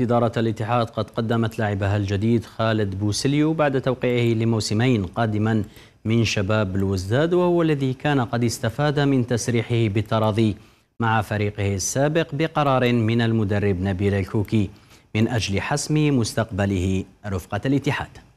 إدارة الاتحاد قد قدمت لاعبها الجديد خالد بوسليو بعد توقيعه لموسمين قادما من شباب الوزداد وهو الذي كان قد استفاد من تسريحه بالتراضي مع فريقه السابق بقرار من المدرب نبيل الكوكي من أجل حسم مستقبله رفقة الاتحاد